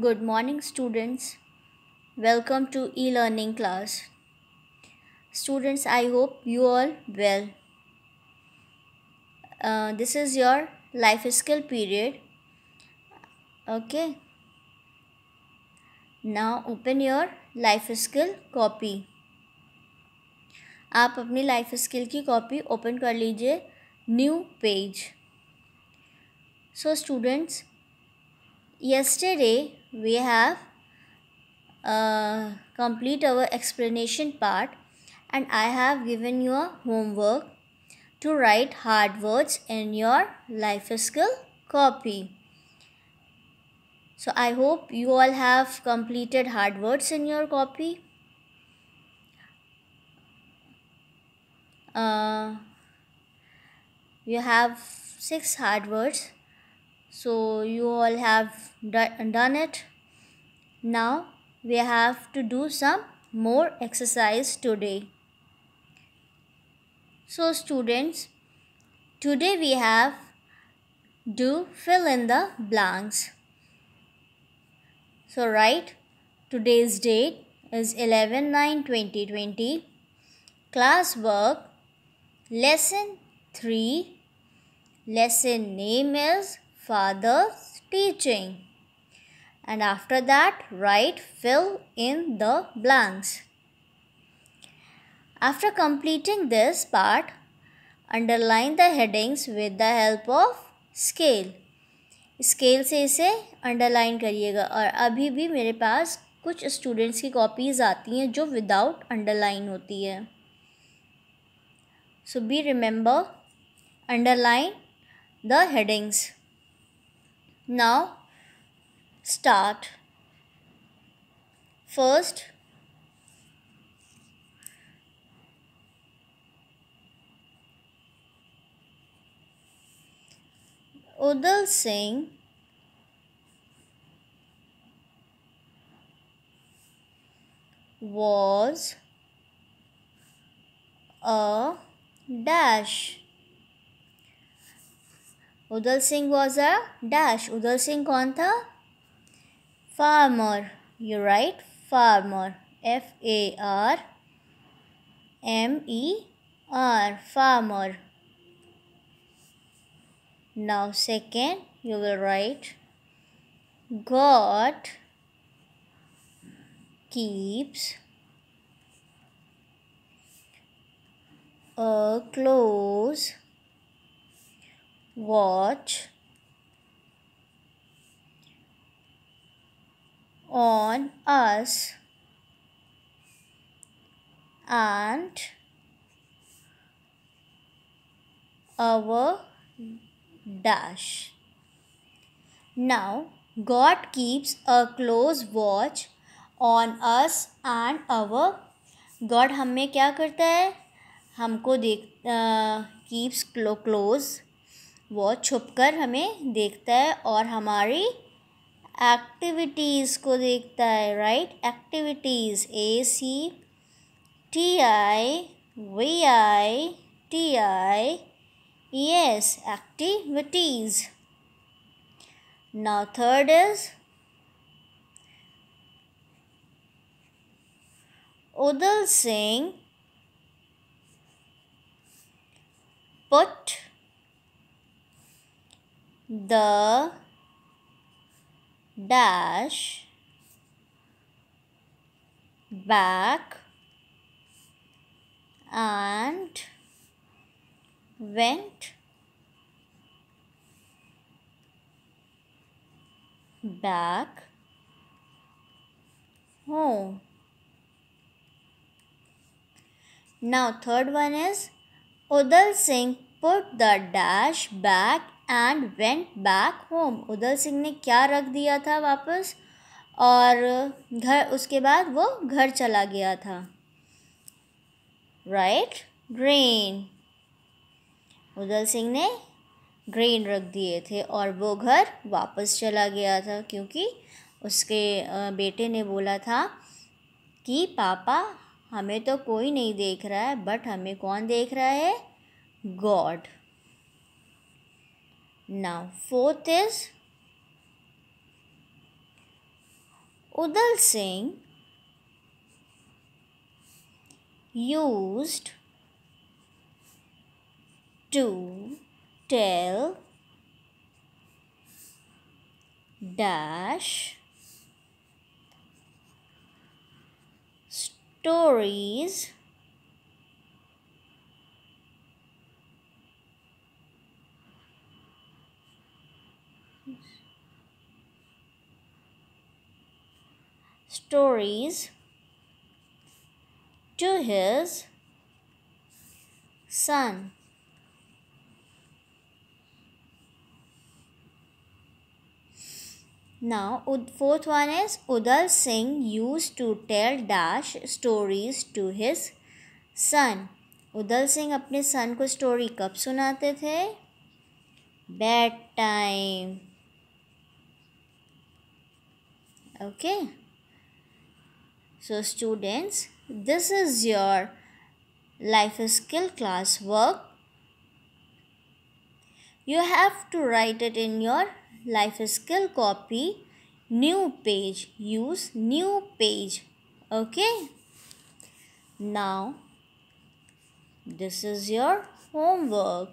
Good morning, students. Welcome to e learning class. Students, I hope you all well. Uh, this is your life skill period. Okay. Now open your life skill copy. आप अपनी life skill की copy open कर लीजिए new page. So students, yesterday we have uh, complete our explanation part and I have given you a homework to write hard words in your life skill copy. So I hope you all have completed hard words in your copy. Uh, you have six hard words so you all have done it now we have to do some more exercise today so students today we have do fill in the blanks so write today's date is 11 9 2020 class work lesson 3 lesson name is father's teaching. And after that, write fill in the blanks. After completing this part, underline the headings with the help of scale. scale से इसे underline करिएगा और अभी भी मेरे पास कुछ students की copies आती हैं जो without underline होती है so be remember underline the headings Now start. First, Udal Singh was a dash Udal Singh was a dash. Udal Singh kaun tha? Farmer. You write farmer. F A R M E R. Farmer. Now second you will write God keeps a close watch on us and our dash. Now, God keeps a close watch on us and our God हमें क्या करता है हमको देख keeps close वो छुपकर हमें देखता है और हमारी एक्टिविटीज़ को देखता है right activities A C T I V I T I S activities now third is Udal Singh put the dash back and went back home. Now third one is Udal Singh put the dash back and went back home उधर सिंह ने क्या रख दिया था वापस और घर उसके बाद वो घर चला गया था राइट ग्रेन उधर सिंह ने ग्रेन रख दिए थे और वो घर वापस चला गया था क्योंकि उसके बेटे ने बोला था कि पापा हमें तो कोई नहीं देख रहा है बट हमें कौन देख रहा है God Now fourth is Udal Singh used to tell dash stories stories to his son. Now, fourth one is Udal Singh used to tell dash stories to his son. Udal Singh अपने son को story कब सुनाते थे Bedtime. okay? So students, this is your life skill class work. You have to write it in your life skill copy. New page. Use new page. Okay. Now, this is your homework.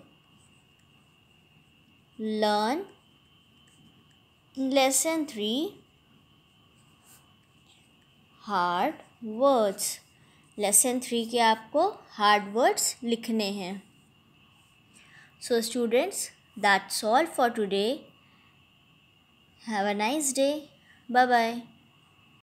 Learn lesson 3 hard words lesson three के आपको hard words लिखने हैं so students that's all for today have a nice day bye bye